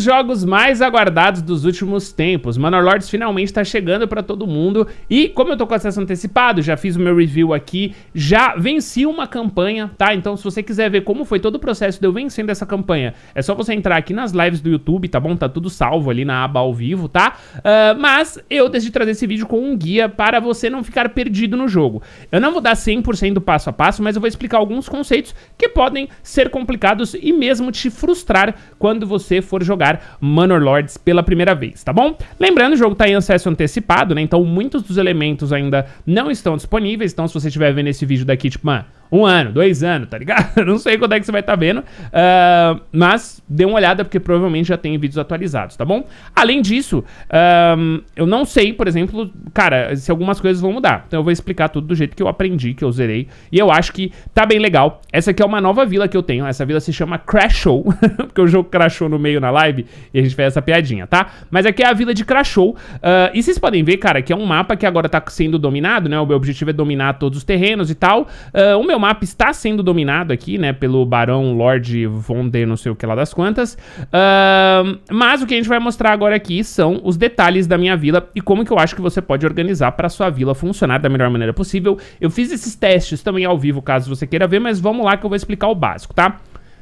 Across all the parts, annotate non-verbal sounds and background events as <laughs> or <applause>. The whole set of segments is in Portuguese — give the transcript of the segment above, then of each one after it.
dos jogos mais aguardados dos últimos tempos. Manor Lords finalmente está chegando para todo mundo e como eu tô com acesso antecipado, já fiz o meu review aqui, já venci uma campanha, tá? Então se você quiser ver como foi todo o processo de eu vencendo essa campanha, é só você entrar aqui nas lives do YouTube, tá bom? Tá tudo salvo ali na aba ao vivo, tá? Uh, mas eu decidi trazer esse vídeo com um guia para você não ficar perdido no jogo. Eu não vou dar 100% do passo a passo, mas eu vou explicar alguns conceitos que podem ser complicados e mesmo te frustrar quando você for jogar jogar Manor Lords pela primeira vez, tá bom? Lembrando, o jogo tá em acesso antecipado, né? Então muitos dos elementos ainda não estão disponíveis, então se você estiver vendo esse vídeo daqui, tipo, mano um ano, dois anos, tá ligado? <laughs> Não sei quando é que você vai estar tá vendo, uh, mas dê uma olhada porque provavelmente já tem vídeos atualizados, tá bom? Além disso, um, ah, eu não sei, por exemplo, cara, se algumas coisas vão mudar. Então eu vou explicar tudo do jeito que eu aprendi, que eu zerei. E eu acho que tá bem legal. Essa aqui é uma nova vila que eu tenho. Essa vila se chama Show, <laughs> porque o jogo crashou no meio na live e a gente fez essa piadinha, tá? Mas aqui é a vila de Crash Uh, ah, e vocês podem ver, cara, que é um mapa que agora tá sendo dominado, né? O meu objetivo é dominar todos os terrenos e tal. Uh, o meu mapa está sendo dominado aqui, né, pelo barão Lord Von der não sei o que lá das quantas. Uh, mas o que a gente vai mostrar agora aqui são os detalhes da minha vila e como que eu acho que você pode organizar para sua vila funcionar da melhor maneira possível. Eu fiz esses testes também ao vivo, caso você queira ver, mas vamos lá que eu vou explicar o básico, tá?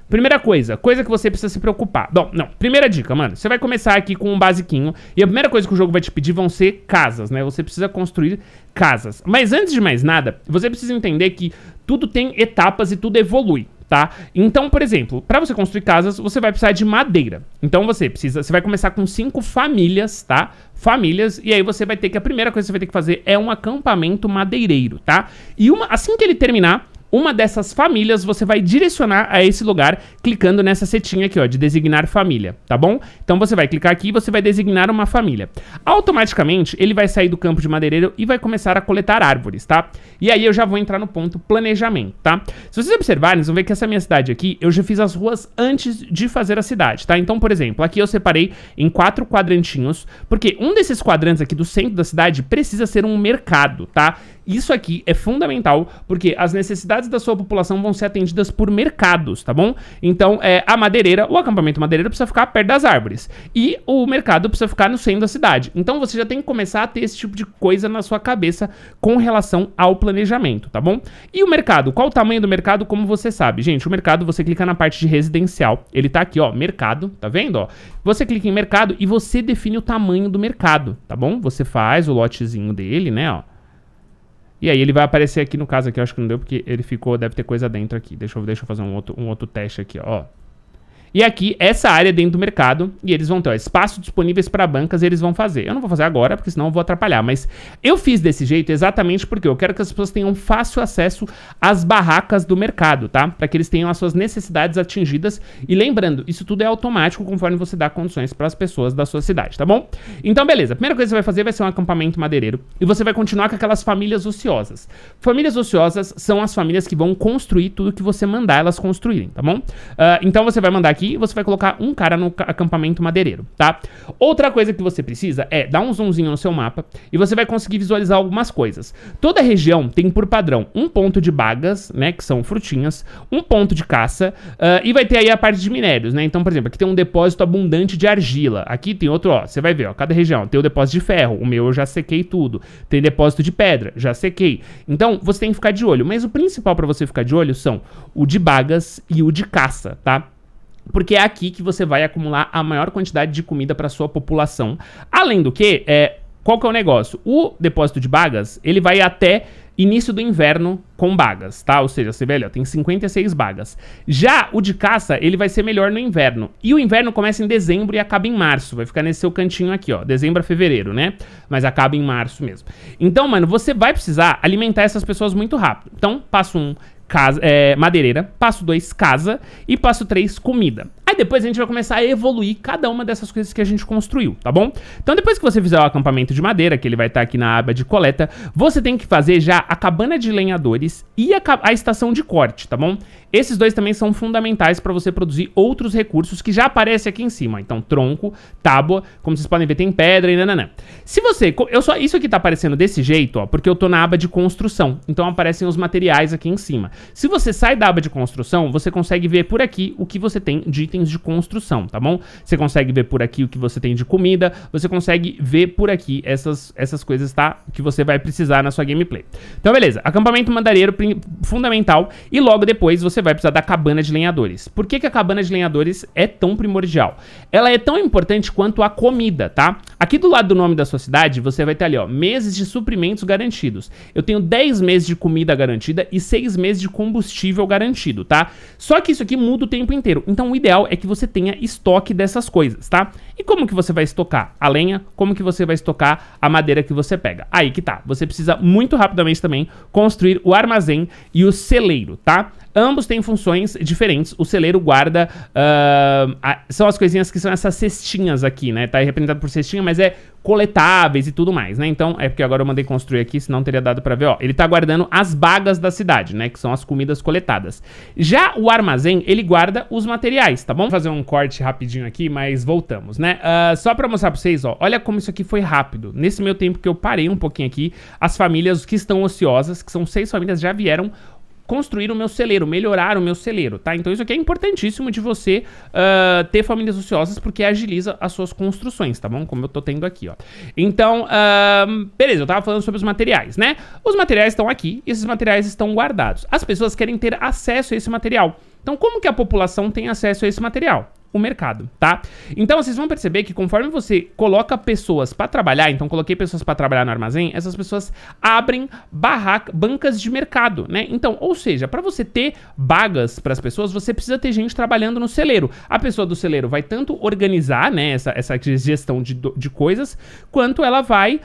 Primeira coisa, coisa que você precisa se preocupar. Bom, não, primeira dica, mano. Você vai começar aqui com um basiquinho e a primeira coisa que o jogo vai te pedir vão ser casas, né? Você precisa construir casas. Mas antes de mais nada, você precisa entender que tudo tem etapas e tudo evolui. Tá? Então, por exemplo, para você construir casas, você vai precisar de madeira. Então você precisa, você vai começar com cinco famílias, tá? Famílias, e aí você vai ter que a primeira coisa que você vai ter que fazer é um acampamento madeireiro, tá? E uma, assim que ele terminar, uma dessas famílias você vai direcionar a esse lugar clicando nessa setinha aqui, ó, de designar família, tá bom? Então você vai clicar aqui e você vai designar uma família. Automaticamente, ele vai sair do campo de madeireiro e vai começar a coletar árvores, tá? E aí eu já vou entrar no ponto planejamento, tá? Se vocês observarem, vocês vão ver que essa minha cidade aqui, eu já fiz as ruas antes de fazer a cidade, tá? Então, por exemplo, aqui eu separei em quatro quadrantinhos, porque um desses quadrantes aqui do centro da cidade precisa ser um mercado, tá? Isso aqui é fundamental porque as necessidades da sua população vão ser atendidas por mercados, tá bom? Então, é, a madeireira, o acampamento madeireiro precisa ficar perto das árvores e o mercado precisa ficar no centro da cidade. Então, você já tem que começar a ter esse tipo de coisa na sua cabeça com relação ao planejamento, tá bom? E o mercado, qual o tamanho do mercado, como você sabe? Gente, o mercado, você clica na parte de residencial, ele tá aqui, ó, mercado, tá vendo, ó? Você clica em mercado e você define o tamanho do mercado, tá bom? Você faz o lotezinho dele, né, ó. E aí ele vai aparecer aqui no caso aqui, eu acho que não deu porque ele ficou, deve ter coisa dentro aqui. Deixa eu, deixa eu fazer um outro, um outro teste aqui, ó. E aqui, essa área é dentro do mercado, e eles vão ter ó, espaço disponíveis para bancas, eles vão fazer. Eu não vou fazer agora, porque senão eu vou atrapalhar, mas eu fiz desse jeito exatamente porque eu quero que as pessoas tenham fácil acesso às barracas do mercado, tá? Para que eles tenham as suas necessidades atingidas. E lembrando, isso tudo é automático conforme você dá condições para as pessoas da sua cidade, tá bom? Então, beleza. A primeira coisa que você vai fazer vai ser um acampamento madeireiro e você vai continuar com aquelas famílias ociosas. Famílias ociosas são as famílias que vão construir tudo que você mandar elas construírem, tá bom? Uh, então, você vai mandar aqui, você vai colocar um cara no acampamento madeireiro, tá? Outra coisa que você precisa é dar um zoomzinho no seu mapa e você vai conseguir visualizar algumas coisas. Toda região tem por padrão um ponto de bagas, né, que são frutinhas, um ponto de caça uh, e vai ter aí a parte de minérios, né? Então, por exemplo, aqui tem um depósito abundante de argila, aqui tem outro, ó, você vai ver, ó, cada região tem o depósito de ferro, o meu eu já sequei tudo, tem depósito de pedra, já sequei. Então, você tem que ficar de olho, mas o principal para você ficar de olho são o de bagas e o de caça, tá? porque é aqui que você vai acumular a maior quantidade de comida para sua população. Além do que, é, qual que é o negócio? O depósito de bagas, ele vai até início do inverno com bagas, tá? Ou seja, você vê ali, ó, tem 56 bagas. Já o de caça, ele vai ser melhor no inverno. E o inverno começa em dezembro e acaba em março. Vai ficar nesse seu cantinho aqui, ó. Dezembro a fevereiro, né? Mas acaba em março mesmo. Então, mano, você vai precisar alimentar essas pessoas muito rápido. Então, passo um, casa, é, madeireira. Passo 2, casa. E passo 3, comida. Aí depois a gente vai começar a evoluir cada uma dessas coisas que a gente construiu, tá bom? Então depois que você fizer o acampamento de madeira, que ele vai estar tá aqui na aba de coleta, você tem que fazer já a cabana de lenhadores e a, a estação de corte, tá bom? Esses dois também são fundamentais para você produzir outros recursos que já aparecem aqui em cima. Então tronco, tábua, como vocês podem ver tem pedra e nananã. Se você... Eu só, isso aqui tá aparecendo desse jeito, ó, porque eu tô na aba de construção. Então aparecem os materiais aqui em cima. Se você sai da aba de construção, você consegue ver por aqui o que você tem de item itens de construção, tá bom? Você consegue ver por aqui o que você tem de comida, você consegue ver por aqui essas, essas coisas, tá? Que você vai precisar na sua gameplay. Então, beleza. Acampamento mandareiro fundamental e logo depois você vai precisar da cabana de lenhadores. Por que, que a cabana de lenhadores é tão primordial? Ela é tão importante quanto a comida, tá? Aqui do lado do nome da sua cidade, você vai ter ali, ó, meses de suprimentos garantidos. Eu tenho 10 meses de comida garantida e 6 meses de combustível garantido, tá? Só que isso aqui muda o tempo inteiro. Então, o ideal é que você tenha estoque dessas coisas, tá? E como que você vai estocar a lenha? Como que você vai estocar a madeira que você pega? Aí que tá. Você precisa muito rapidamente também construir o armazém e o celeiro, tá? Ambos têm funções diferentes. O celeiro guarda. Uh, a, são as coisinhas que são essas cestinhas aqui, né? Tá representado por cestinha, mas é coletáveis e tudo mais, né? Então, é porque agora eu mandei construir aqui, senão teria dado pra ver, ó. Ele tá guardando as bagas da cidade, né? Que são as comidas coletadas. Já o armazém, ele guarda os materiais, tá bom? bom? Vou fazer um corte rapidinho aqui, mas voltamos, né? Uh, só pra mostrar pra vocês, ó, olha como isso aqui foi rápido. Nesse meu tempo que eu parei um pouquinho aqui, as famílias que estão ociosas, que são seis famílias, já vieram construir o meu celeiro, melhorar o meu celeiro, tá? Então isso aqui é importantíssimo de você uh, ter famílias ociosas porque agiliza as suas construções, tá bom? Como eu tô tendo aqui, ó. Então, uh, beleza, eu tava falando sobre os materiais, né? Os materiais estão aqui, esses materiais estão guardados. As pessoas querem ter acesso a esse material. Então, como que a população tem acesso a esse material? o mercado, tá? Então vocês vão perceber que conforme você coloca pessoas para trabalhar, então coloquei pessoas para trabalhar no armazém, essas pessoas abrem barraca, bancas de mercado, né? Então, ou seja, para você ter vagas para as pessoas, você precisa ter gente trabalhando no celeiro. A pessoa do celeiro vai tanto organizar, né, essa, essa gestão de, de coisas, quanto ela vai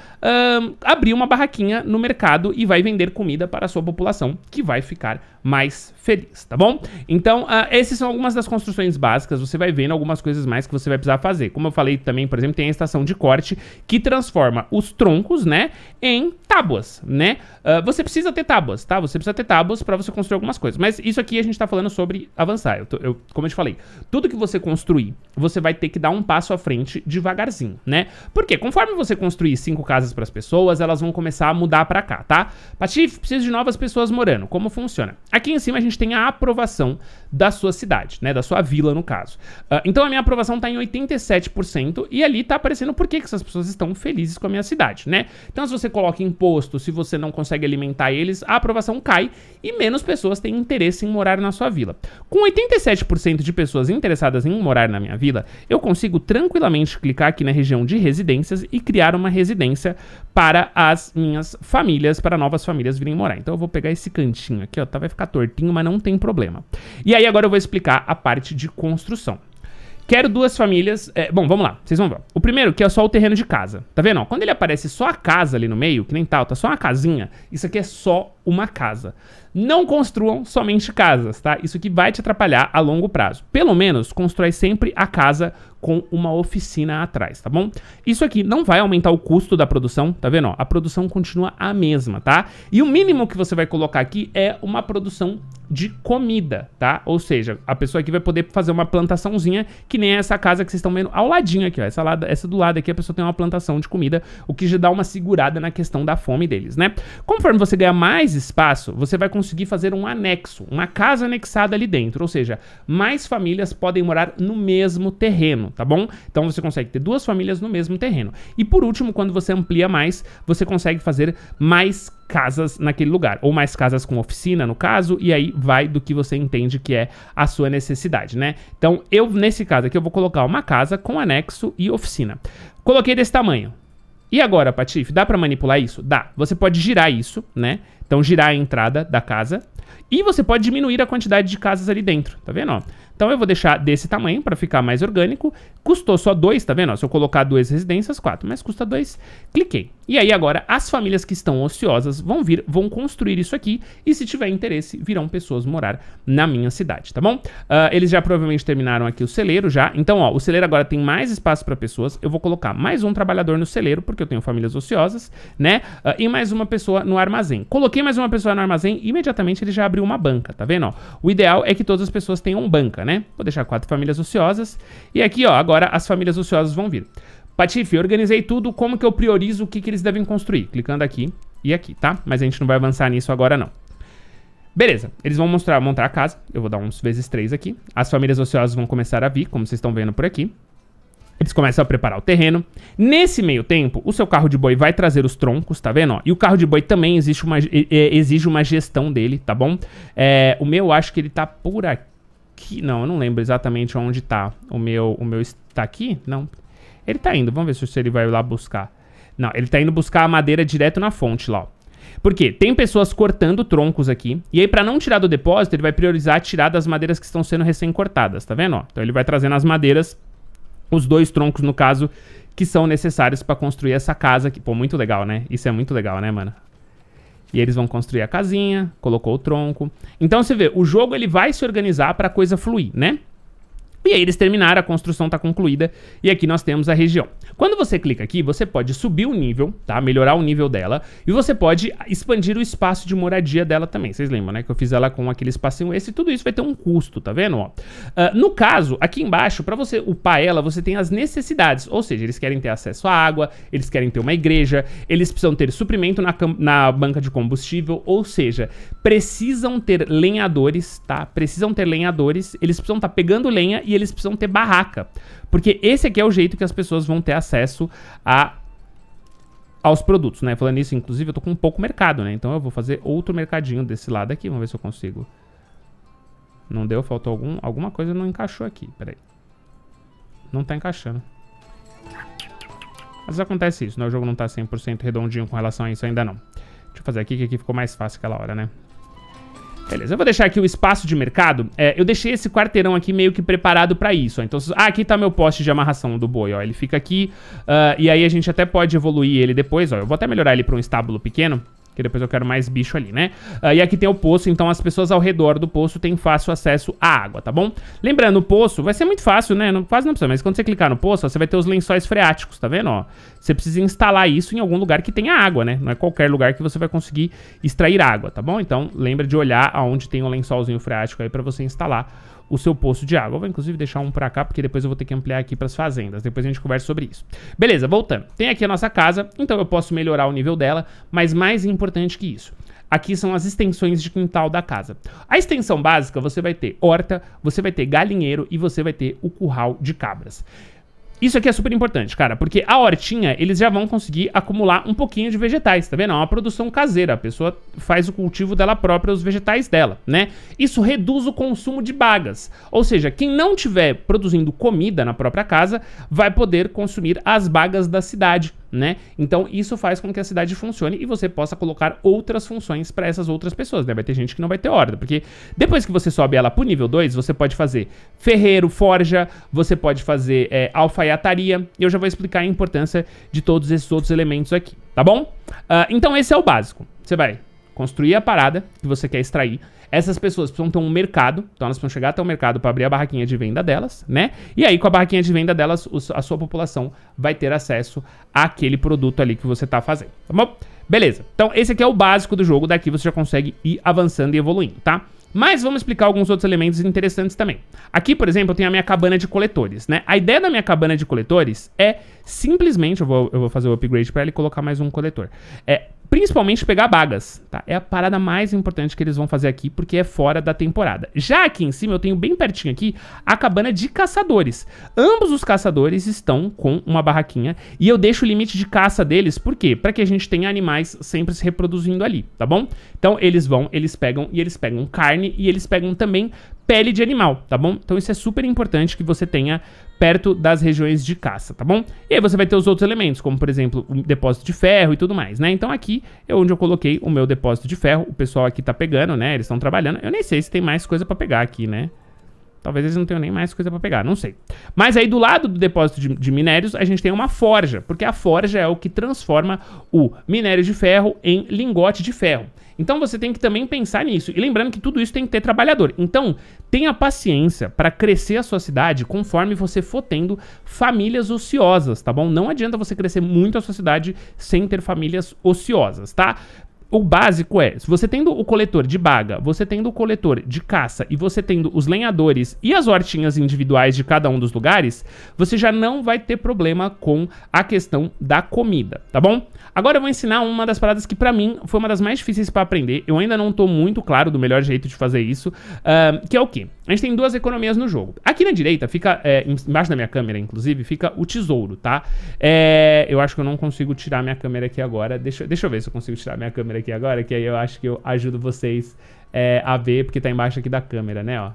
um, abrir uma barraquinha no mercado e vai vender comida para a sua população, que vai ficar mais feliz, tá bom? Então, uh, essas são algumas das construções básicas. Você vai vendo algumas coisas mais que você vai precisar fazer. Como eu falei também, por exemplo, tem a estação de corte que transforma os troncos, né, em tábuas, né? Uh, você precisa ter tábuas, tá? Você precisa ter tábuas para você construir algumas coisas. Mas isso aqui a gente tá falando sobre avançar. Eu, tô, eu como eu te falei, tudo que você construir, você vai ter que dar um passo à frente devagarzinho, né? Porque conforme você construir cinco casas para as pessoas, elas vão começar a mudar para cá, tá? Patife, preciso de novas pessoas morando. Como funciona? Aqui em cima a gente tem a aprovação da sua cidade, né? Da sua vila, no caso. Ah, então a minha aprovação está em 87% e ali está aparecendo por que, que essas pessoas estão felizes com a minha cidade, né? Então se você coloca imposto, se você não consegue alimentar eles, a aprovação cai e menos pessoas têm interesse em morar na sua vila. Com 87% de pessoas interessadas em morar na minha vila, eu consigo tranquilamente clicar aqui na região de residências e criar uma residência para as minhas famílias, para novas famílias virem morar. Então eu vou pegar esse cantinho aqui, ó, tá, vai ficar tortinho, mas não tem problema. E aí agora eu vou explicar a parte de construção. Quero duas famílias. É, bom, vamos lá. Vocês vão ver. O primeiro, que é só o terreno de casa. Tá vendo? quando ele aparece só a casa ali no meio, que nem tal, tá só uma casinha, isso aqui é só uma casa. Não construam somente casas, tá? Isso que vai te atrapalhar a longo prazo. Pelo menos, constrói sempre a casa com uma oficina atrás, tá bom? Isso aqui não vai aumentar o custo da produção, tá vendo? a produção continua a mesma, tá? E o mínimo que você vai colocar aqui é uma produção de comida, tá? Ou seja, a pessoa aqui vai poder fazer uma plantaçãozinha que nem essa casa que vocês estão vendo ao ladinho aqui, ó. Essa, lado, essa do lado aqui a pessoa tem uma plantação de comida, o que já dá uma segurada na questão da fome deles, né? Conforme você ganha mais mais espaço, você vai conseguir fazer um anexo, uma casa anexada ali dentro, ou seja, mais famílias podem morar no mesmo terreno, tá bom? Então você consegue ter duas famílias no mesmo terreno. E por último, quando você amplia mais, você consegue fazer mais casas naquele lugar, ou mais casas com oficina, no caso, e aí vai do que você entende que é a sua necessidade, né? Então, eu nesse caso aqui eu vou colocar uma casa com anexo e oficina. Coloquei desse tamanho, e agora, Patife, dá para manipular isso? Dá. Você pode girar isso, né? Então girar a entrada da casa. E você pode diminuir a quantidade de casas ali dentro, tá vendo? Ó? Então eu vou deixar desse tamanho para ficar mais orgânico. Custou só dois, tá vendo? se eu colocar duas residências, quatro, mas custa dois. Cliquei. E aí agora as famílias que estão ociosas vão vir, vão construir isso aqui e se tiver interesse, virão pessoas morar na minha cidade, tá bom? Uh, eles já provavelmente terminaram aqui o celeiro já. Então, ó, o celeiro agora tem mais espaço para pessoas. Eu vou colocar mais um trabalhador no celeiro, porque eu tenho famílias ociosas, né? Uh, e mais uma pessoa no armazém. Coloquei mais uma pessoa no armazém, imediatamente ele já abriu uma banca, tá vendo? Ó, o ideal é que todas as pessoas tenham banca, né? né? Vou deixar quatro famílias ociosas. E aqui, ó, agora as famílias ociosas vão vir. Patife, organizei tudo, como que eu priorizo o que, que eles devem construir? Clicando aqui e aqui, tá? Mas a gente não vai avançar nisso agora, não. Beleza, eles vão mostrar, montar a casa. Eu vou dar uns vezes três aqui. As famílias ociosas vão começar a vir, como vocês estão vendo por aqui. Eles começam a preparar o terreno. Nesse meio tempo, o seu carro de boi vai trazer os troncos, tá vendo? E o carro de boi também exige uma, exige uma gestão dele, tá bom? É, o meu, acho que ele tá por aqui que... Não, eu não lembro exatamente onde tá o meu... O meu tá aqui? Não. Ele tá indo. Vamos ver se ele vai lá buscar. Não, ele tá indo buscar a madeira direto na fonte lá, ó. Porque tem pessoas cortando troncos aqui. E aí, para não tirar do depósito, ele vai priorizar tirar das madeiras que estão sendo recém-cortadas, tá vendo? Ó? Então ele vai trazendo as madeiras, os dois troncos, no caso, que são necessários para construir essa casa aqui. Pô, muito legal, né? Isso é muito legal, né, mano? E eles vão construir a casinha, colocou o tronco. Então você vê, o jogo ele vai se organizar para a coisa fluir, né? E aí eles terminaram, a construção está concluída e aqui nós temos a região. Quando você clica aqui, você pode subir o nível, tá? Melhorar o nível dela e você pode expandir o espaço de moradia dela também. Vocês lembram, né? Que eu fiz ela com aquele espacinho esse. Tudo isso vai ter um custo, tá vendo? Ó, uh, no caso, aqui embaixo, para você upar ela, você tem as necessidades. Ou seja, eles querem ter acesso à água, eles querem ter uma igreja, eles precisam ter suprimento na, na banca de combustível. Ou seja, precisam ter lenhadores, tá? Precisam ter lenhadores, eles precisam estar tá pegando lenha e e eles precisam ter barraca. Porque esse aqui é o jeito que as pessoas vão ter acesso a aos produtos, né? Falando isso, inclusive, eu tô com pouco mercado, né? Então eu vou fazer outro mercadinho desse lado aqui. Vamos ver se eu consigo. Não deu, faltou algum, alguma coisa não encaixou aqui. Peraí. Não tá encaixando. Mas acontece isso, né? O jogo não tá 100% redondinho com relação a isso ainda não. Deixa eu fazer aqui, que aqui ficou mais fácil aquela hora, né? Beleza, eu vou deixar aqui o espaço de mercado. É, eu deixei esse quarteirão aqui meio que preparado pra isso, ó. Então, ah, aqui tá meu poste de amarração do boi, ó. Ele fica aqui, uh, e aí a gente até pode evoluir ele depois, ó. Eu vou até melhorar ele pra um estábulo pequeno. Que depois eu quero mais bicho ali, né? Uh, e aqui tem o poço, então as pessoas ao redor do poço têm fácil acesso à água, tá bom? Lembrando, o poço vai ser muito fácil, né? Não, quase não precisa, mas quando você clicar no poço, ó, você vai ter os lençóis freáticos, tá vendo? Ó, você precisa instalar isso em algum lugar que tenha água, né? Não é qualquer lugar que você vai conseguir extrair água, tá bom? Então lembra de olhar aonde tem o um lençolzinho freático aí pra você instalar o seu poço de água. Eu vou inclusive deixar um para cá, porque depois eu vou ter que ampliar aqui para as fazendas. Depois a gente conversa sobre isso. Beleza, voltando. Tem aqui a nossa casa, então eu posso melhorar o nível dela, mas mais importante que isso, aqui são as extensões de quintal da casa. A extensão básica, você vai ter horta, você vai ter galinheiro e você vai ter o curral de cabras. Isso aqui é super importante, cara, porque a hortinha, eles já vão conseguir acumular um pouquinho de vegetais, tá vendo? É uma produção caseira, a pessoa faz o cultivo dela própria, os vegetais dela, né? Isso reduz o consumo de bagas, ou seja, quem não tiver produzindo comida na própria casa vai poder consumir as bagas da cidade, né? Então isso faz com que a cidade funcione e você possa colocar outras funções para essas outras pessoas, né? Vai ter gente que não vai ter horda, porque depois que você sobe ela pro nível 2, você pode fazer ferreiro, forja, você pode fazer é, alfaiataria, e eu já vou explicar a importância de todos esses outros elementos aqui, tá bom? Uh, então esse é o básico. Você vai construir a parada que você quer extrair, essas pessoas precisam ter um mercado, então elas precisam chegar até o mercado para abrir a barraquinha de venda delas, né? E aí, com a barraquinha de venda delas, a sua população vai ter acesso àquele produto ali que você está fazendo, tá bom? Beleza, então esse aqui é o básico do jogo, daqui você já consegue ir avançando e evoluindo, tá? Mas vamos explicar alguns outros elementos interessantes também. Aqui, por exemplo, eu tenho a minha cabana de coletores, né? A ideia da minha cabana de coletores é simplesmente... Eu vou, eu vou fazer o upgrade para ele colocar mais um coletor. É principalmente pegar bagas, tá? É a parada mais importante que eles vão fazer aqui, porque é fora da temporada. Já aqui em cima, eu tenho bem pertinho aqui a cabana de caçadores. Ambos os caçadores estão com uma barraquinha e eu deixo o limite de caça deles, por quê? Pra que a gente tenha animais sempre se reproduzindo ali, tá bom? Então eles vão, eles pegam e eles pegam carne e eles pegam também pele de animal, tá bom? Então isso é super importante que você tenha perto das regiões de caça, tá bom? E aí você vai ter os outros elementos, como por exemplo, o depósito de ferro e tudo mais, né? Então aqui é onde eu coloquei o meu depósito de ferro, o pessoal aqui tá pegando, né? Eles estão trabalhando. Eu nem sei se tem mais coisa pra pegar aqui, né? Talvez eles não tenham nem mais coisa para pegar, não sei. Mas aí do lado do depósito de, de, minérios, a gente tem uma forja, porque a forja é o que transforma o minério de ferro em lingote de ferro. Então você tem que também pensar nisso. E lembrando que tudo isso tem que ter trabalhador. Então, tenha paciência para crescer a sua cidade conforme você for tendo famílias ociosas, tá bom? Não adianta você crescer muito a sua cidade sem ter famílias ociosas, tá? o básico é, você tendo o coletor de baga, você tendo o coletor de caça e você tendo os lenhadores e as hortinhas individuais de cada um dos lugares, você já não vai ter problema com a questão da comida, tá bom? Agora eu vou ensinar uma das paradas que pra mim foi uma das mais difíceis para aprender, eu ainda não tô muito claro do melhor jeito de fazer isso, uh, que é o quê? A gente tem duas economias no jogo. Aqui na direita fica, é, embaixo da minha câmera inclusive, fica o tesouro, tá? É, eu acho que eu não consigo tirar minha câmera aqui agora, deixa, deixa eu ver se eu consigo tirar minha câmera aqui aqui agora, que aí eu acho que eu ajudo vocês é, a ver, porque tá embaixo aqui da câmera, né, ó.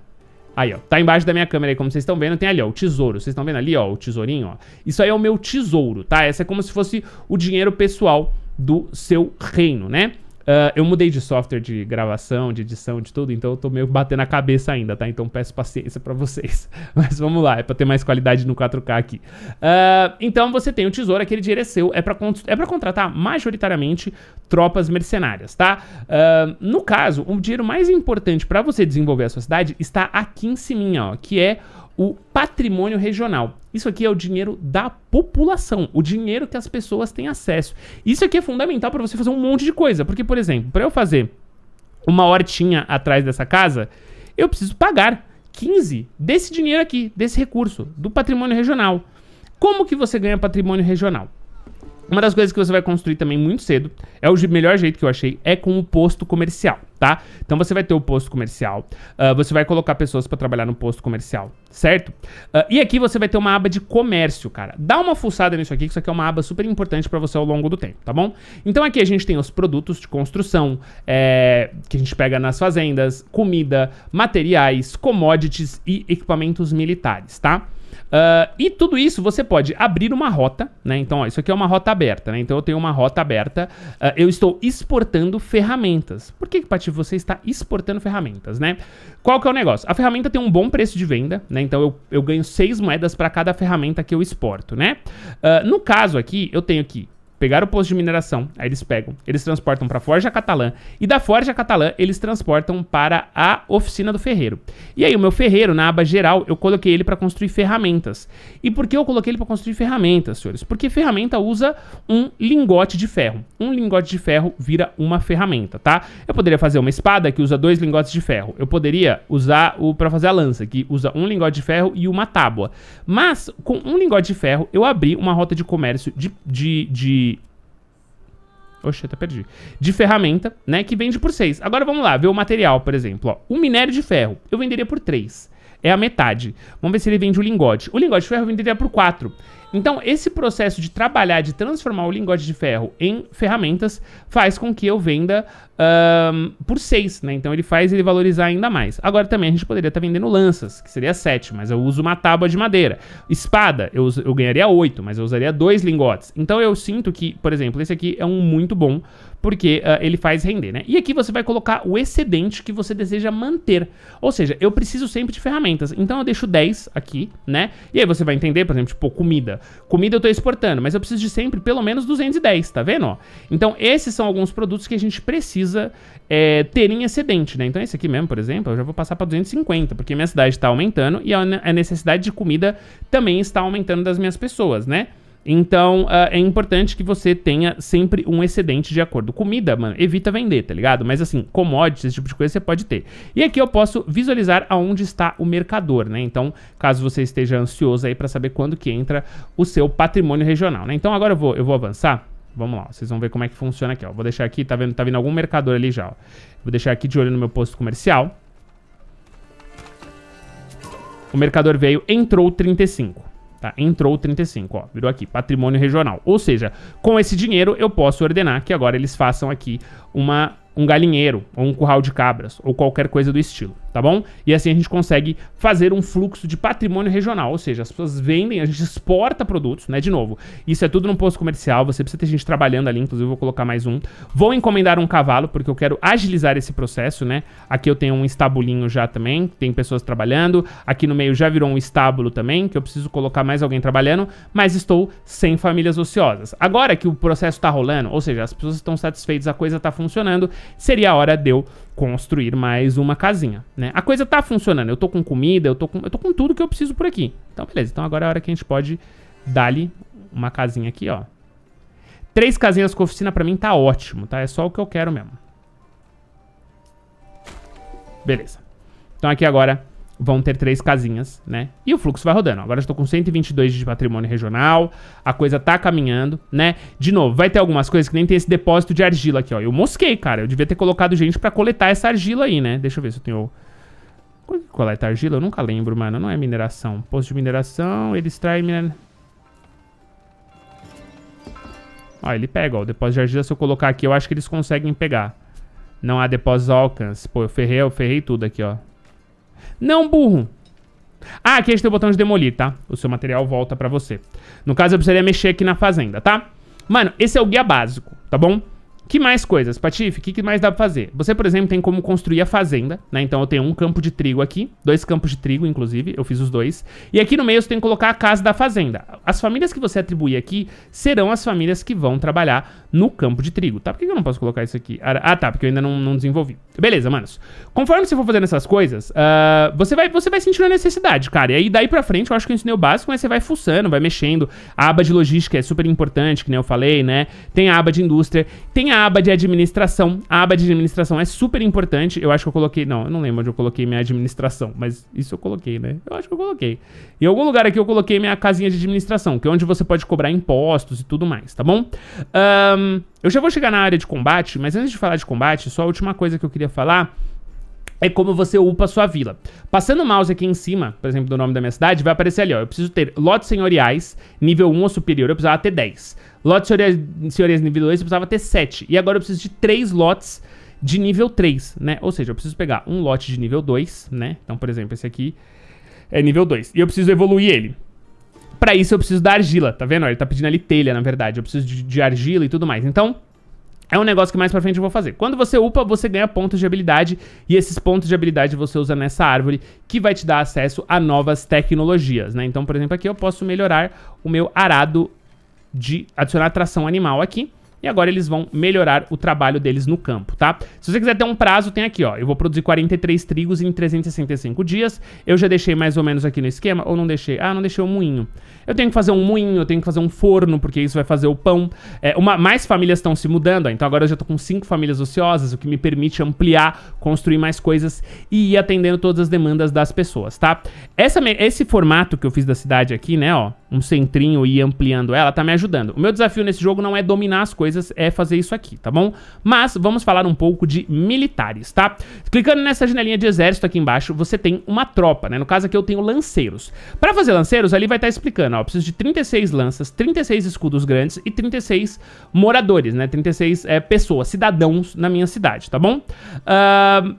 Aí, ó, tá embaixo da minha câmera aí, como vocês estão vendo, tem ali, ó, o tesouro. Vocês estão vendo ali, ó, o tesourinho, ó. Isso aí é o meu tesouro, tá? Essa é como se fosse o dinheiro pessoal do seu reino, né? Uh, eu mudei de software de gravação, de edição, de tudo, então eu tô meio batendo a cabeça ainda, tá? Então peço paciência para vocês. <laughs> Mas vamos lá, é pra ter mais qualidade no 4K aqui. Uh, então você tem o tesouro, aquele dinheiro é seu, é pra, é pra contratar majoritariamente tropas mercenárias, tá? Uh, no caso, o dinheiro mais importante para você desenvolver a sua cidade está aqui em cima, ó, que é o patrimônio regional. Isso aqui é o dinheiro da população, o dinheiro que as pessoas têm acesso. Isso aqui é fundamental para você fazer um monte de coisa, porque, por exemplo, para eu fazer uma hortinha atrás dessa casa, eu preciso pagar 15 desse dinheiro aqui, desse recurso, do patrimônio regional. Como que você ganha patrimônio regional? Uma das coisas que você vai construir também muito cedo é o melhor jeito que eu achei é com o posto comercial, tá? Então você vai ter o posto comercial, uh, você vai colocar pessoas para trabalhar no posto comercial, certo? Uh, e aqui você vai ter uma aba de comércio, cara. Dá uma fuçada nisso aqui, que isso aqui é uma aba super importante para você ao longo do tempo, tá bom? Então aqui a gente tem os produtos de construção é, que a gente pega nas fazendas, comida, materiais, commodities e equipamentos militares, tá? Uh, e tudo isso você pode abrir uma rota, né? Então, ó, isso aqui é uma rota aberta, né? Então eu tenho uma rota aberta, uh, eu estou exportando ferramentas. Por que, Pati, você está exportando ferramentas, né? Qual que é o negócio? A ferramenta tem um bom preço de venda, né? Então eu, eu ganho seis moedas para cada ferramenta que eu exporto, né? Uh, no caso aqui, eu tenho aqui Pegaram o posto de mineração, aí eles pegam, eles transportam para a Forja Catalã e da Forja Catalã eles transportam para a oficina do ferreiro. E aí o meu ferreiro, na aba geral, eu coloquei ele para construir ferramentas. E por que eu coloquei ele para construir ferramentas, senhores? Porque ferramenta usa um lingote de ferro. Um lingote de ferro vira uma ferramenta, tá? Eu poderia fazer uma espada que usa dois lingotes de ferro. Eu poderia usar o para fazer a lança, que usa um lingote de ferro e uma tábua. Mas com um lingote de ferro eu abri uma rota de comércio de, de, de Oxe, até perdi. De ferramenta, né? Que vende por 6. Agora vamos lá, ver o material, por exemplo. Ó. O minério de ferro, eu venderia por 3. É a metade. Vamos ver se ele vende o lingote. O lingote de ferro eu venderia por 4. Então, esse processo de trabalhar, de transformar o lingote de ferro em ferramentas, faz com que eu venda um, por 6, né? Então ele faz ele valorizar ainda mais. Agora também a gente poderia estar tá vendendo lanças, que seria 7, mas eu uso uma tábua de madeira. Espada, eu, eu ganharia 8, mas eu usaria dois lingotes. Então eu sinto que, por exemplo, esse aqui é um muito bom porque uh, ele faz render, né? E aqui você vai colocar o excedente que você deseja manter. Ou seja, eu preciso sempre de ferramentas. Então eu deixo 10 aqui, né? E aí você vai entender, por exemplo, tipo, comida. Comida eu estou exportando, mas eu preciso de sempre pelo menos 210, tá vendo? Então esses são alguns produtos que a gente precisa é, ter em excedente, né? Então esse aqui mesmo, por exemplo, eu já vou passar para 250, porque minha cidade está aumentando e a necessidade de comida também está aumentando das minhas pessoas, né? Então, uh, é importante que você tenha sempre um excedente de acordo. Comida, mano, evita vender, tá ligado? Mas assim, commodities, esse tipo de coisa você pode ter. E aqui eu posso visualizar aonde está o mercador, né? Então, caso você esteja ansioso aí para saber quando que entra o seu patrimônio regional, né? Então, agora eu vou, eu vou avançar. Vamos lá, vocês vão ver como é que funciona aqui, ó. Vou deixar aqui, tá vendo? Tá vindo algum mercador ali já, ó. Vou deixar aqui de olho no meu posto comercial. O mercador veio, entrou 35. Tá, entrou 35, ó, virou aqui, patrimônio regional. Ou seja, com esse dinheiro eu posso ordenar que agora eles façam aqui uma, um galinheiro, ou um curral de cabras, ou qualquer coisa do estilo tá bom? E assim a gente consegue fazer um fluxo de patrimônio regional, ou seja, as pessoas vendem, a gente exporta produtos, né? De novo, isso é tudo num posto comercial, você precisa ter gente trabalhando ali, inclusive vou colocar mais um. Vou encomendar um cavalo, porque eu quero agilizar esse processo, né? Aqui eu tenho um estabulinho já também, tem pessoas trabalhando, aqui no meio já virou um estábulo também, que eu preciso colocar mais alguém trabalhando, mas estou sem famílias ociosas. Agora que o processo tá rolando, ou seja, as pessoas estão satisfeitas, a coisa tá funcionando, seria a hora de eu construir mais uma casinha, né? A coisa tá funcionando, eu tô com comida, eu tô com, eu tô com tudo que eu preciso por aqui. Então, beleza. Então agora é a hora que a gente pode dar-lhe uma casinha aqui, ó. Três casinhas com oficina pra mim tá ótimo, tá? É só o que eu quero mesmo. Beleza. Então aqui agora vão ter três casinhas, né? E o fluxo vai rodando. Agora eu estou com 122 de patrimônio regional, a coisa tá caminhando, né? De novo, vai ter algumas coisas que nem tem esse depósito de argila aqui, ó. Eu mosquei, cara. Eu devia ter colocado gente pra coletar essa argila aí, né? Deixa eu ver se eu tenho... Coletar argila? Eu nunca lembro, mano. Não é mineração. Posto de mineração, ele extrai... Miner... Ó, ele pega, ó. O depósito de argila, se eu colocar aqui, eu acho que eles conseguem pegar. Não há depósito ao alcance. Pô, eu ferrei, eu ferrei tudo aqui, ó. Não, burro. Ah, aqui a gente tem o botão de demolir, tá? O seu material volta pra você. No caso, eu precisaria mexer aqui na fazenda, tá? Mano, esse é o guia básico, tá bom? Que mais coisas, Patife? O que, que mais dá pra fazer? Você, por exemplo, tem como construir a fazenda, né? Então eu tenho um campo de trigo aqui, dois campos de trigo, inclusive, eu fiz os dois. E aqui no meio você tem que colocar a casa da fazenda. As famílias que você atribuir aqui serão as famílias que vão trabalhar no campo de trigo, tá? Por que eu não posso colocar isso aqui? Ah, ah, tá, porque eu ainda não, não desenvolvi. Beleza, manos. Conforme você for fazendo essas coisas, uh, você, vai, você vai sentindo a necessidade, cara. E aí daí pra frente eu acho que eu ensinei o básico, mas você vai fuçando, vai mexendo. A aba de logística é super importante, que nem eu falei, né? Tem a aba de indústria, tem a aba de administração. A aba de administração é super importante. Eu acho que eu coloquei... Não, eu não lembro onde eu coloquei minha administração. Mas isso eu coloquei, né? Eu acho que eu coloquei. Em algum lugar aqui eu coloquei minha casinha de administração, que é onde você pode cobrar impostos e tudo mais, tá bom? Um, eu já vou chegar na área de combate, mas antes de falar de combate, só a última coisa que eu queria falar é como você upa a sua vila. Passando o mouse aqui em cima, por exemplo, do nome da minha cidade, vai aparecer ali, ó. Eu preciso ter lotes senhoriais, nível 1 ou superior, eu precisava ah, ter 10. Lotes de senhorias nível 2 eu precisava ter 7. E agora eu preciso de 3 lotes de nível 3, né? Ou seja, eu preciso pegar um lote de nível 2, né? Então, por exemplo, esse aqui é nível 2. E eu preciso evoluir ele. Pra isso eu preciso da argila, tá vendo? Ele tá pedindo ali telha, na verdade. Eu preciso de, de argila e tudo mais. Então, é um negócio que mais pra frente eu vou fazer. Quando você upa, você ganha pontos de habilidade. E esses pontos de habilidade você usa nessa árvore, que vai te dar acesso a novas tecnologias, né? Então, por exemplo, aqui eu posso melhorar o meu arado de adicionar tração animal aqui. E agora eles vão melhorar o trabalho deles no campo, tá? Se você quiser ter um prazo, tem aqui, ó. Eu vou produzir 43 trigos em 365 dias. Eu já deixei mais ou menos aqui no esquema, ou não deixei? Ah, não deixei o moinho. Eu tenho que fazer um moinho, eu tenho que fazer um forno, porque isso vai fazer o pão. É, uma, mais famílias estão se mudando, ó. Então agora eu já tô com 5 famílias ociosas, o que me permite ampliar, construir mais coisas e ir atendendo todas as demandas das pessoas, tá? Essa, esse formato que eu fiz da cidade aqui, né, ó. Um centrinho e ampliando ela, tá me ajudando. O meu desafio nesse jogo não é dominar as coisas coisas é fazer isso aqui, tá bom? Mas vamos falar um pouco de militares, tá? Clicando nessa janelinha de exército aqui embaixo, você tem uma tropa, né? No caso aqui eu tenho lanceiros. Pra fazer lanceiros, ali vai estar tá explicando, ó, preciso de 36 lanças, 36 escudos grandes e 36 moradores, né? 36 é, pessoas, cidadãos na minha cidade, tá bom? Uh...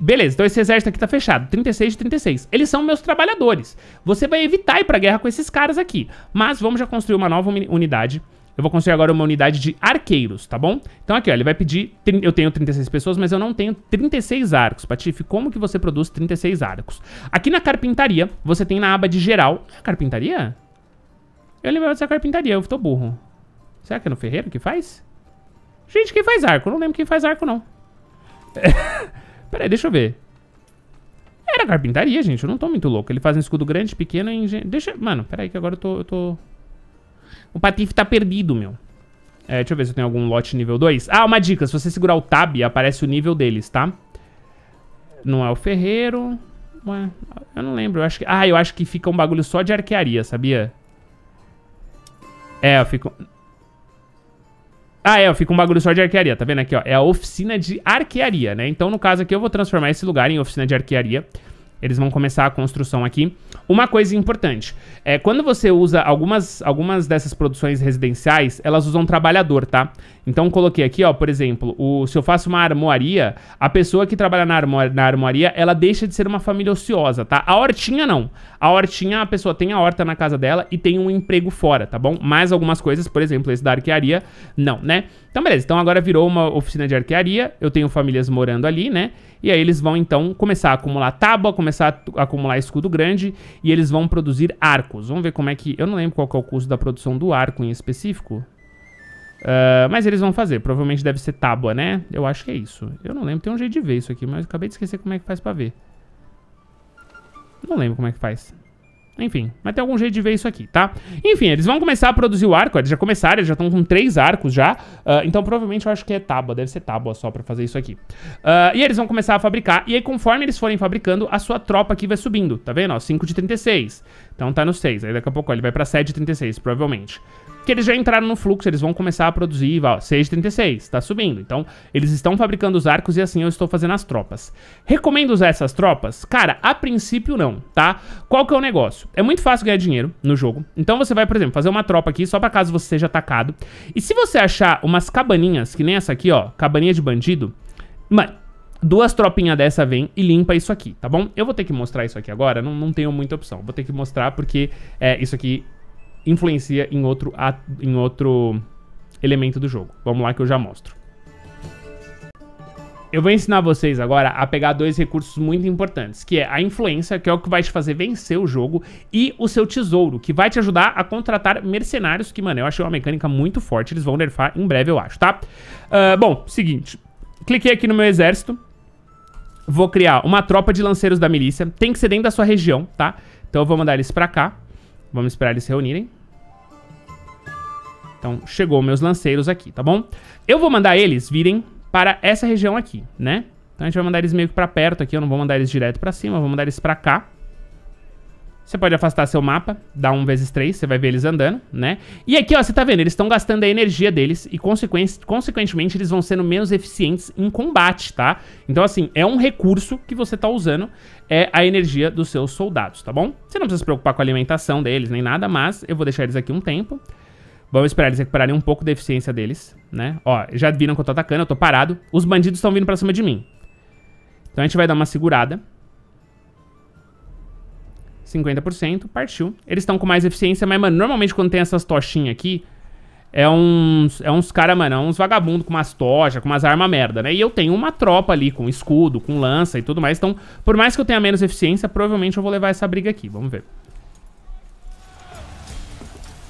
Beleza, então esse exército aqui tá fechado, 36 de 36. Eles são meus trabalhadores. Você vai evitar ir pra guerra com esses caras aqui. Mas vamos já construir uma nova unidade eu vou construir agora uma unidade de arqueiros, tá bom? Então aqui, ó, ele vai pedir... Eu tenho 36 pessoas, mas eu não tenho 36 arcos. Patife, como que você produz 36 arcos? Aqui na carpintaria, você tem na aba de geral... É carpintaria? Eu lembrava dessa carpintaria, eu tô burro. Será que é no ferreiro que faz? Gente, quem faz arco? Eu não lembro quem faz arco, não. <laughs> Pera aí, deixa eu ver. Era carpintaria, gente. Eu não tô muito louco. Ele faz um escudo grande, pequeno e... Deixa... Mano, pera aí que agora eu tô... Eu tô... O Patife tá perdido, meu. É, deixa eu ver se eu tenho algum lote nível 2. Ah, uma dica. Se você segurar o tab, aparece o nível deles, tá? Não é o ferreiro. Ué, eu não lembro. Eu acho que... Ah, eu acho que fica um bagulho só de arquearia, sabia? É, eu fico... Ah, é, fica um bagulho só de arquearia, tá vendo aqui, ó? É a oficina de arquearia, né? Então, no caso aqui, eu vou transformar esse lugar em oficina de arquearia. Eles vão começar a construção aqui. Uma coisa importante, é quando você usa algumas, algumas dessas produções residenciais, elas usam trabalhador, tá? Então coloquei aqui, ó, por exemplo, o, se eu faço uma armoaria, a pessoa que trabalha na, armo, na armoaria, ela deixa de ser uma família ociosa, tá? A hortinha não. A hortinha, a pessoa tem a horta na casa dela e tem um emprego fora, tá bom? Mais algumas coisas, por exemplo, esse da arquearia, não, né? Então beleza, então agora virou uma oficina de arquearia, eu tenho famílias morando ali, né? E aí eles vão então começar a acumular tábua, começar a acumular escudo grande e eles vão produzir arcos. Vamos ver como é que... Eu não lembro qual é o custo da produção do arco em específico. Uh, mas eles vão fazer. Provavelmente deve ser tábua, né? Eu acho que é isso. Eu não lembro. Tem um jeito de ver isso aqui, mas acabei de esquecer como é que faz pra ver. Não lembro como é que faz. Enfim, vai ter algum jeito de ver isso aqui, tá? Enfim, eles vão começar a produzir o arco, eles já começaram, eles já estão com três arcos já, uh, então provavelmente eu acho que é tábua, deve ser tábua só pra fazer isso aqui. Uh, e eles vão começar a fabricar, e aí conforme eles forem fabricando, a sua tropa aqui vai subindo, tá vendo? Ó, 5 de 36, então tá no 6, aí daqui a pouco ó, ele vai pra 7 de 36, provavelmente que eles já entraram no fluxo, eles vão começar a produzir, 6,36, tá subindo. Então, eles estão fabricando os arcos e assim eu estou fazendo as tropas. Recomendo usar essas tropas? Cara, a princípio não, tá? Qual que é o negócio? É muito fácil ganhar dinheiro no jogo. Então você vai, por exemplo, fazer uma tropa aqui só pra caso você seja atacado. E se você achar umas cabaninhas, que nem essa aqui, ó, cabaninha de bandido, mano, Duas tropinhas dessa vem e limpa isso aqui, tá bom? Eu vou ter que mostrar isso aqui agora, não, não tenho muita opção. Vou ter que mostrar porque é, isso aqui influencia em outro, em outro elemento do jogo. Vamos lá que eu já mostro. Eu vou ensinar vocês agora a pegar dois recursos muito importantes, que é a influência, que é o que vai te fazer vencer o jogo, e o seu tesouro, que vai te ajudar a contratar mercenários, que, mano, eu achei uma mecânica muito forte, eles vão nerfar em breve, eu acho, tá? Uh, bom, seguinte, cliquei aqui no meu exército, vou criar uma tropa de lanceiros da milícia, tem que ser dentro da sua região, tá? Então eu vou mandar eles pra cá, vamos esperar eles se reunirem. Então, chegou meus lanceiros aqui, tá bom? Eu vou mandar eles virem para essa região aqui, né? Então a gente vai mandar eles meio que para perto aqui, eu não vou mandar eles direto para cima, eu vou mandar eles para cá. Você pode afastar seu mapa, dá 1 vezes 3, você vai ver eles andando, né? E aqui, ó, você tá vendo, eles estão gastando a energia deles e, consequentemente, eles vão sendo menos eficientes em combate, tá? Então, assim, é um recurso que você tá usando, é a energia dos seus soldados, tá bom? Você não precisa se preocupar com a alimentação deles nem nada, mas eu vou deixar eles aqui um tempo. Vamos esperar eles recuperarem um pouco da eficiência deles, né? Ó, já viram que eu tô atacando, eu tô parado. Os bandidos estão vindo pra cima de mim. Então a gente vai dar uma segurada. 50%, partiu. Eles estão com mais eficiência, mas, mano, normalmente quando tem essas tochinhas aqui, é uns, é uns cara, mano, é uns vagabundo com umas tojas, com umas armas merda, né? E eu tenho uma tropa ali com escudo, com lança e tudo mais. Então, por mais que eu tenha menos eficiência, provavelmente eu vou levar essa briga aqui. Vamos ver.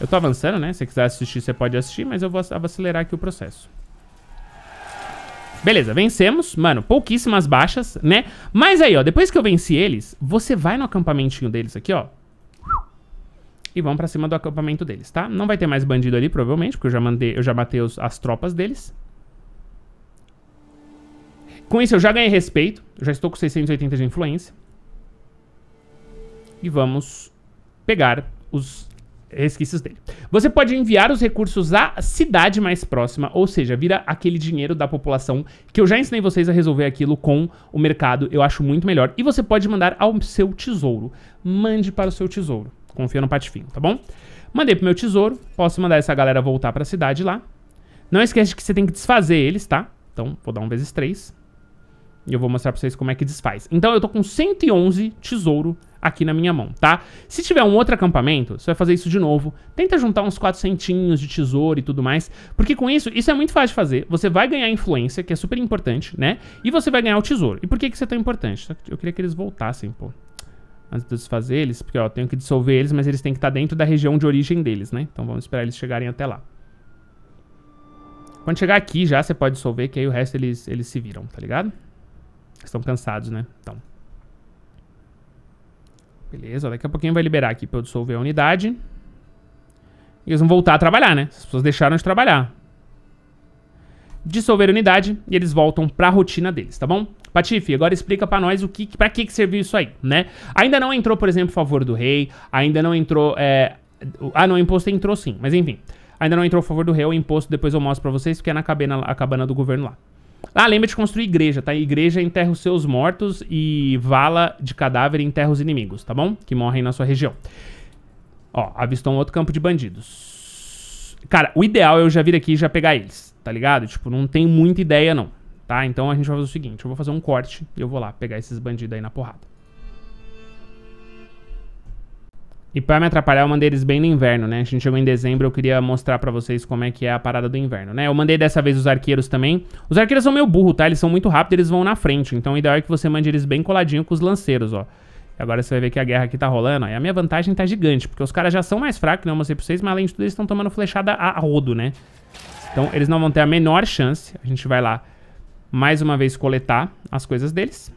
Eu tô avançando, né? Se você quiser assistir, você pode assistir, mas eu vou acelerar aqui o processo. Beleza, vencemos. Mano, pouquíssimas baixas, né? Mas aí, ó, depois que eu venci eles, você vai no acampamentinho deles aqui, ó. E vão pra cima do acampamento deles, tá? Não vai ter mais bandido ali, provavelmente, porque eu já, mandei, eu já matei os, as tropas deles. Com isso, eu já ganhei respeito. já estou com 680 de influência. E vamos pegar os resquícios dele. Você pode enviar os recursos à cidade mais próxima, ou seja, vira aquele dinheiro da população que eu já ensinei vocês a resolver aquilo com o mercado, eu acho muito melhor. E você pode mandar ao seu tesouro. Mande para o seu tesouro. Confia no Patifinho, tá bom? Mandei pro meu tesouro, posso mandar essa galera voltar para a cidade lá. Não esquece que você tem que desfazer eles, tá? Então, vou dar um vezes três. E eu vou mostrar pra vocês como é que desfaz. Então eu tô com 111 tesouro aqui na minha mão, tá? Se tiver um outro acampamento, você vai fazer isso de novo. Tenta juntar uns 400 centinhos de tesouro e tudo mais, porque com isso, isso é muito fácil de fazer. Você vai ganhar influência, que é super importante, né? E você vai ganhar o tesouro. E por que que isso é tão importante? Eu queria que eles voltassem, pô. Antes de desfazer eles, porque ó, eu tenho que dissolver eles, mas eles têm que estar tá dentro da região de origem deles, né? Então vamos esperar eles chegarem até lá. Quando chegar aqui já, você pode dissolver, que aí o resto eles, eles se viram, tá ligado? Estão cansados, né? Então. Beleza, daqui a pouquinho vai liberar aqui pra eu dissolver a unidade. E eles vão voltar a trabalhar, né? As pessoas deixaram de trabalhar. Dissolver a unidade e eles voltam pra rotina deles, tá bom? Patife, agora explica para nós o que, para que, que serviu isso aí, né? Ainda não entrou, por exemplo, favor do rei, ainda não entrou, é... Ah, não, o imposto entrou sim, mas enfim. Ainda não entrou o favor do rei, o imposto depois eu mostro pra vocês, porque é na cabana, a cabana do governo lá. Ah, lembra de construir igreja, tá? Igreja enterra os seus mortos e vala de cadáver enterra os inimigos, tá bom? Que morrem na sua região. Ó, avistou um outro campo de bandidos. Cara, o ideal é eu já vir aqui e já pegar eles, tá ligado? Tipo, não tem muita ideia não, tá? Então a gente vai fazer o seguinte, eu vou fazer um corte e eu vou lá pegar esses bandidos aí na porrada. E para me atrapalhar, eu mandei eles bem no inverno, né? A gente chegou em dezembro, eu queria mostrar para vocês como é que é a parada do inverno, né? Eu mandei dessa vez os arqueiros também. Os arqueiros são meio burro, tá? Eles são muito rápidos, eles vão na frente. Então o ideal é que você mande eles bem coladinho com os lanceiros, ó. Agora você vai ver que a guerra aqui tá rolando, ó. E a minha vantagem tá gigante, porque os caras já são mais fracos, não né? Eu mostrei pra vocês, mas além de tudo eles estão tomando flechada a rodo, né? Então eles não vão ter a menor chance. A gente vai lá mais uma vez coletar as coisas deles.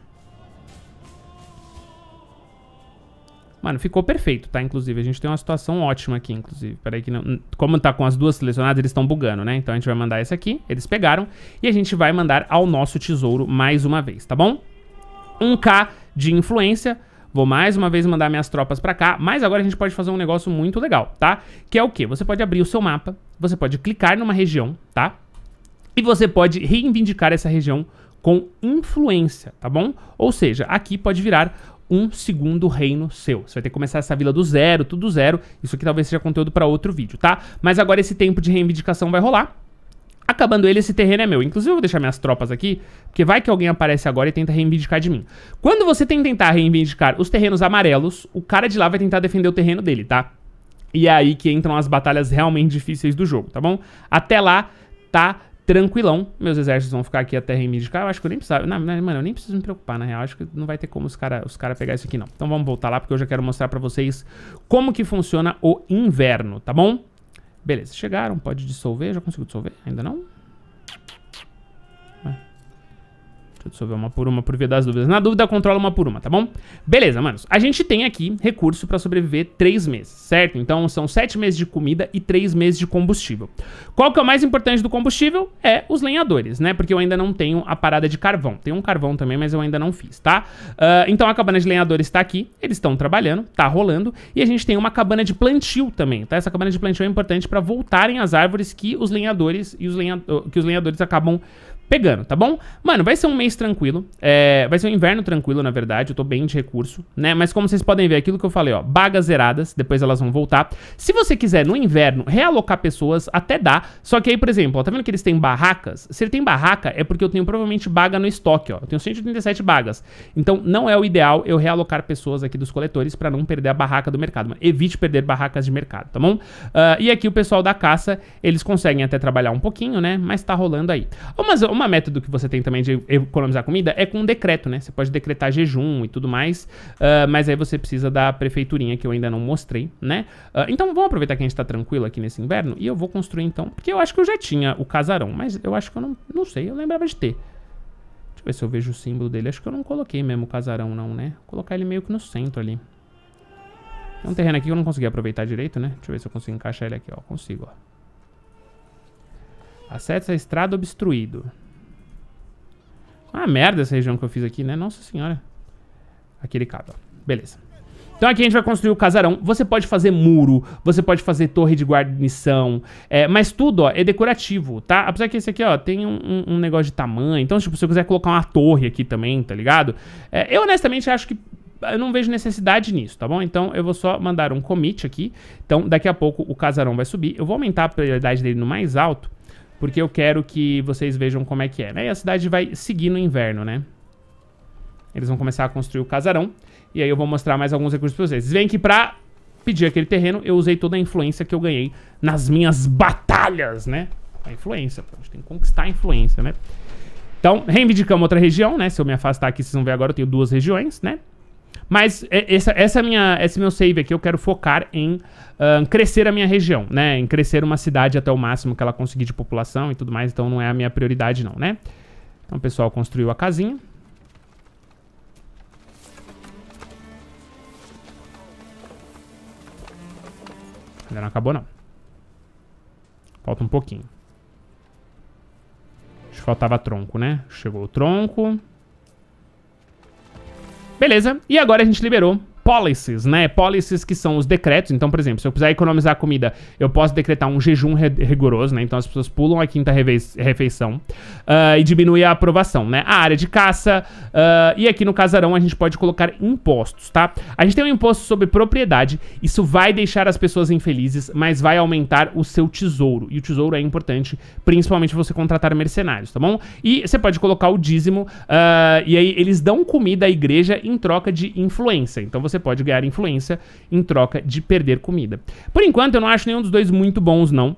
Mano, ficou perfeito, tá? Inclusive, a gente tem uma situação ótima aqui, inclusive. Peraí que não... Como tá com as duas selecionadas, eles estão bugando, né? Então a gente vai mandar essa aqui, eles pegaram. E a gente vai mandar ao nosso tesouro mais uma vez, tá bom? 1k de influência. Vou mais uma vez mandar minhas tropas pra cá, mas agora a gente pode fazer um negócio muito legal, tá? Que é o quê? Você pode abrir o seu mapa, você pode clicar numa região, tá? E você pode reivindicar essa região com influência, tá bom? Ou seja, aqui pode virar um segundo reino seu. Você vai ter que começar essa vila do zero, tudo zero. Isso aqui talvez seja conteúdo para outro vídeo, tá? Mas agora esse tempo de reivindicação vai rolar. Acabando ele, esse terreno é meu. Inclusive, eu vou deixar minhas tropas aqui, porque vai que alguém aparece agora e tenta reivindicar de mim. Quando você tem tentar reivindicar os terrenos amarelos, o cara de lá vai tentar defender o terreno dele, tá? E é aí que entram as batalhas realmente difíceis do jogo, tá bom? Até lá, tá tranquilão. Meus exércitos vão ficar aqui até reivindicar. Eu acho que eu nem precisava. Não, não, mano, eu nem preciso me preocupar, na real. Acho que não vai ter como os caras os cara pegar isso aqui, não. Então vamos voltar lá, porque eu já quero mostrar pra vocês como que funciona o inverno, tá bom? Beleza, chegaram, pode dissolver. Já consigo dissolver? Ainda não? Deixa eu dissolver uma por uma por via das dúvidas. Na dúvida, controla uma por uma, tá bom? Beleza, manos. A gente tem aqui recurso pra sobreviver três meses, certo? Então são sete meses de comida e três meses de combustível. Qual que é o mais importante do combustível? É os lenhadores, né? Porque eu ainda não tenho a parada de carvão. Tem um carvão também, mas eu ainda não fiz, tá? Uh, então a cabana de lenhadores tá aqui. Eles estão trabalhando, tá rolando. E a gente tem uma cabana de plantio também, tá? Essa cabana de plantio é importante pra voltarem as árvores que os lenhadores e os lenha... que os lenhadores acabam pegando, tá bom? Mano, vai ser um mês tranquilo, é, vai ser um inverno tranquilo, na verdade, eu tô bem de recurso, né? Mas como vocês podem ver, aquilo que eu falei, ó, bagas zeradas, depois elas vão voltar. Se você quiser, no inverno, realocar pessoas, até dá, só que aí, por exemplo, ó, tá vendo que eles têm barracas? Se ele tem barraca, é porque eu tenho provavelmente baga no estoque, ó, eu tenho 137 bagas. Então, não é o ideal eu realocar pessoas aqui dos coletores pra não perder a barraca do mercado, mano. Evite perder barracas de mercado, tá bom? Uh, e aqui o pessoal da caça, eles conseguem até trabalhar um pouquinho, né? Mas tá rolando aí. Umas, umas uma método que você tem também de economizar comida é com um decreto, né? Você pode decretar jejum e tudo mais, uh, mas aí você precisa da prefeiturinha que eu ainda não mostrei, né? Uh, então vamos aproveitar que a gente tá tranquilo aqui nesse inverno e eu vou construir então, porque eu acho que eu já tinha o casarão, mas eu acho que eu não, não sei, eu lembrava de ter. Deixa eu ver se eu vejo o símbolo dele. Acho que eu não coloquei mesmo o casarão não, né? Vou colocar ele meio que no centro ali. Tem é um terreno aqui que eu não consegui aproveitar direito, né? Deixa eu ver se eu consigo encaixar ele aqui, ó. Consigo, ó. Acesso à estrada obstruído. Ah, merda essa região que eu fiz aqui, né? Nossa senhora. Aquele cabo, Beleza. Então aqui a gente vai construir o casarão. Você pode fazer muro, você pode fazer torre de guarnição, é, mas tudo, ó, é decorativo, tá? Apesar que esse aqui, ó, tem um, um, negócio de tamanho. Então, tipo, se eu quiser colocar uma torre aqui também, tá ligado? É, eu honestamente acho que eu não vejo necessidade nisso, tá bom? Então eu vou só mandar um commit aqui. Então daqui a pouco o casarão vai subir. Eu vou aumentar a prioridade dele no mais alto porque eu quero que vocês vejam como é que é, né? E a cidade vai seguir no inverno, né? Eles vão começar a construir o casarão, e aí eu vou mostrar mais alguns recursos pra vocês. Vem que pra pedir aquele terreno, eu usei toda a influência que eu ganhei nas minhas batalhas, né? A influência, a gente tem que conquistar a influência, né? Então, reivindicamos outra região, né? Se eu me afastar aqui, vocês vão ver agora, eu tenho duas regiões, né? Mas é, essa, essa é minha, esse é meu save aqui eu quero focar em uh, crescer a minha região, né? Em crescer uma cidade até o máximo que ela conseguir de população e tudo mais. Então não é a minha prioridade não, né? Então o pessoal construiu a casinha. Ainda não acabou não. Falta um pouquinho. Acho que faltava tronco, né? Chegou o tronco. Beleza. E agora a gente liberou policies, né? Policies que são os decretos. Então, por exemplo, se eu quiser economizar comida, eu posso decretar um jejum re rigoroso, né? Então as pessoas pulam a quinta refeição uh, e diminui a aprovação, né? A área de caça uh, e aqui no casarão a gente pode colocar impostos, tá? A gente tem um imposto sobre propriedade. Isso vai deixar as pessoas infelizes, mas vai aumentar o seu tesouro. E o tesouro é importante, principalmente você contratar mercenários, tá bom? E você pode colocar o dízimo uh, e aí eles dão comida à igreja em troca de influência. Então você você pode ganhar influência em troca de perder comida. Por enquanto, eu não acho nenhum dos dois muito bons, não.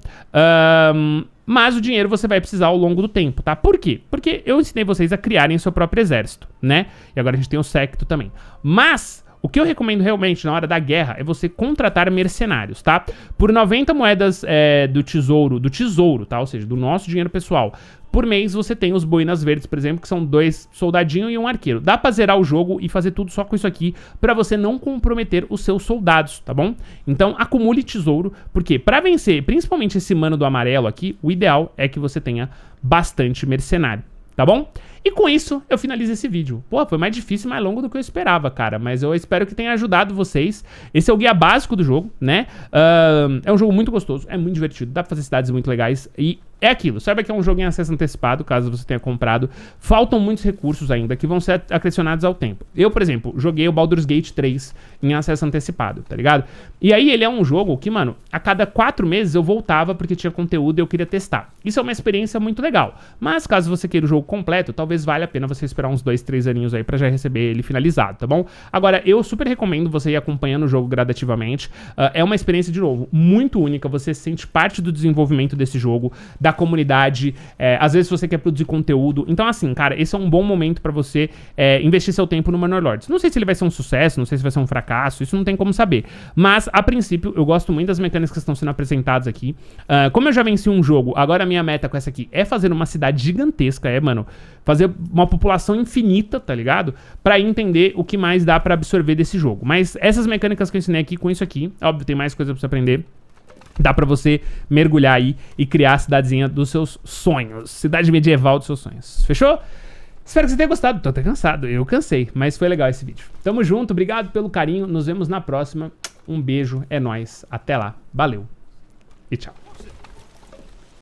Um, mas o dinheiro você vai precisar ao longo do tempo, tá? Por quê? Porque eu ensinei vocês a criarem seu próprio exército, né? E agora a gente tem o secto também. Mas o que eu recomendo realmente na hora da guerra é você contratar mercenários, tá? Por 90 moedas é, do tesouro, do tesouro, tá? Ou seja, do nosso dinheiro pessoal, por mês você tem os boinas verdes, por exemplo, que são dois soldadinho e um arqueiro. Dá pra zerar o jogo e fazer tudo só com isso aqui, pra você não comprometer os seus soldados, tá bom? Então acumule tesouro, porque pra vencer, principalmente esse mano do amarelo aqui, o ideal é que você tenha bastante mercenário, tá bom? E com isso, eu finalizo esse vídeo. Pô, foi mais difícil e mais longo do que eu esperava, cara. Mas eu espero que tenha ajudado vocês. Esse é o guia básico do jogo, né? Uh, é um jogo muito gostoso, é muito divertido, dá pra fazer cidades muito legais e é aquilo. Saiba que é um jogo em acesso antecipado, caso você tenha comprado. Faltam muitos recursos ainda que vão ser acrescionados ao tempo. Eu, por exemplo, joguei o Baldur's Gate 3 em acesso antecipado, tá ligado? E aí ele é um jogo que, mano, a cada quatro meses eu voltava porque tinha conteúdo e eu queria testar. Isso é uma experiência muito legal. Mas caso você queira o jogo completo, talvez talvez valha a pena você esperar uns dois, três aninhos aí para já receber ele finalizado, tá bom? Agora, eu super recomendo você ir acompanhando o jogo gradativamente. Uh, é uma experiência, de novo, muito única. Você se sente parte do desenvolvimento desse jogo, da comunidade. É, às vezes você quer produzir conteúdo. Então, assim, cara, esse é um bom momento para você é, investir seu tempo no Manor Lords. Não sei se ele vai ser um sucesso, não sei se vai ser um fracasso, isso não tem como saber. Mas, a princípio, eu gosto muito das mecânicas que estão sendo apresentadas aqui. Uh, como eu já venci um jogo, agora a minha meta com essa aqui é fazer uma cidade gigantesca, é, mano? Fazer fazer uma população infinita, tá ligado? Para entender o que mais dá para absorver desse jogo. Mas essas mecânicas que eu ensinei aqui com isso aqui, óbvio, tem mais coisa para você aprender. Dá pra você mergulhar aí e criar a cidadezinha dos seus sonhos. Cidade medieval dos seus sonhos. Fechou? Espero que você tenha gostado. Tô até cansado. Eu cansei, mas foi legal esse vídeo. Tamo junto, obrigado pelo carinho. Nos vemos na próxima. Um beijo, é nós. Até lá. Valeu. E tchau.